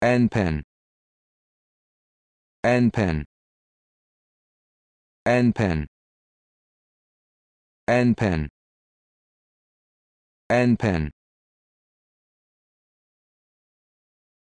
N pen N pen N pen N pen N pen